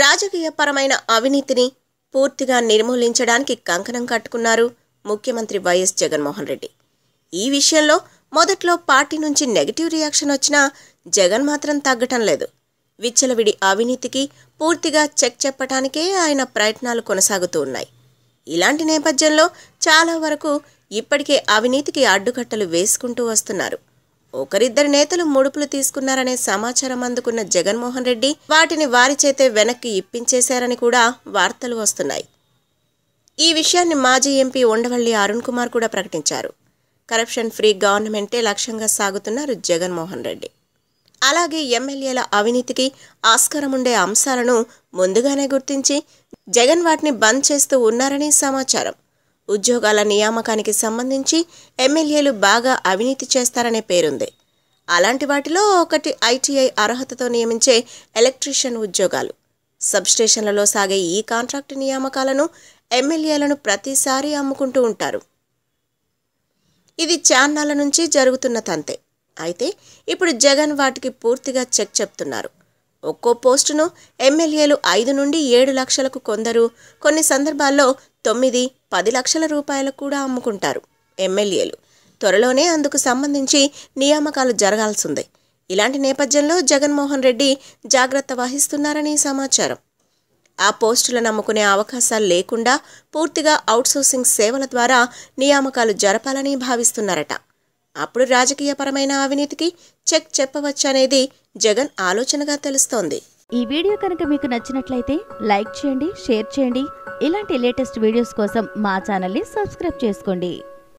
రాజకీయపరమైన అవినీతిని పూర్తిగా నిర్మూలించడానికి కంకణం కట్టుకున్నారు ముఖ్యమంత్రి వైఎస్ జగన్మోహన్ రెడ్డి ఈ విషయంలో మొదట్లో పార్టీ నుంచి నెగిటివ్ రియాక్షన్ వచ్చినా జగన్ మాత్రం తగ్గటం లేదు విచ్చలవిడి అవినీతికి పూర్తిగా చెక్ చెప్పటానికే ఆయన ప్రయత్నాలు కొనసాగుతూ ఉన్నాయి ఇలాంటి నేపథ్యంలో చాలా వరకు ఇప్పటికే అవినీతికి అడ్డుకట్టలు వేసుకుంటూ వస్తున్నారు ఒకరిద్దరు నేతలు ముడుపులు తీసుకున్నారనే సమాచారం అందుకున్న జగన్మోహన్ రెడ్డి వాటిని వారి చేతే వెనక్కి ఇప్పించేశారని కూడా వార్తలు వస్తున్నాయి ఈ విషయాన్ని మాజీ ఎంపీ ఉండవల్లి అరుణ్ కుమార్ కూడా ప్రకటించారు కరప్షన్ ఫ్రీ గవర్నమెంటే లక్ష్యంగా సాగుతున్నారు జగన్మోహన్ రెడ్డి అలాగే ఎమ్మెల్యేల అవినీతికి ఆస్కారం ఉండే అంశాలను ముందుగానే గుర్తించి జగన్ వాటిని బంద్ చేస్తూ ఉన్నారని సమాచారం ఉద్యోగాల నియామకానికి సంబంధించి ఎమ్మెల్యేలు బాగా అవినీతి చేస్తారనే పేరుంది అలాంటి వాటిలో ఒకటి ఐటీఐ అర్హతతో నియమించే ఎలక్ట్రీషియన్ ఉద్యోగాలు సబ్స్టేషన్లలో సాగే ఈ కాంట్రాక్ట్ నియామకాలను ఎమ్మెల్యేలను ప్రతిసారి అమ్ముకుంటూ ఉంటారు ఇది చాన్నాల నుంచి జరుగుతున్న తంతే అయితే ఇప్పుడు జగన్ వాటికి పూర్తిగా చెక్ చెప్తున్నారు ఒక్కో పోస్టును ఎమ్మెల్యేలు ఐదు నుండి ఏడు లక్షలకు కొందరు కొన్ని సందర్భాల్లో తొమ్మిది పది లక్షల రూపాయలకు కూడా అమ్ముకుంటారు ఎమ్మెల్యేలు త్వరలోనే అందుకు సంబంధించి నియామకాలు జరగాల్సిందే ఇలాంటి నేపథ్యంలో జగన్మోహన్ రెడ్డి జాగ్రత్త వహిస్తున్నారని సమాచారం ఆ పోస్టులను నమ్ముకునే అవకాశాలు లేకుండా పూర్తిగా అవుట్సోర్సింగ్ సేవల ద్వారా నియామకాలు జరపాలని భావిస్తున్నారట అప్పుడు రాజకీయపరమైన అవినీతికి చెక్ చెప్పవచ్చనేది జగన్ ఆలోచనగా తెలుస్తోంది ఈ వీడియో కనుక మీకు నచ్చినట్లయితే లైక్ చేయండి షేర్ చేయండి ఇలాంటి లేటెస్ట్ వీడియోస్ కోసం మా ఛానల్ని సబ్స్క్రైబ్ చేసుకోండి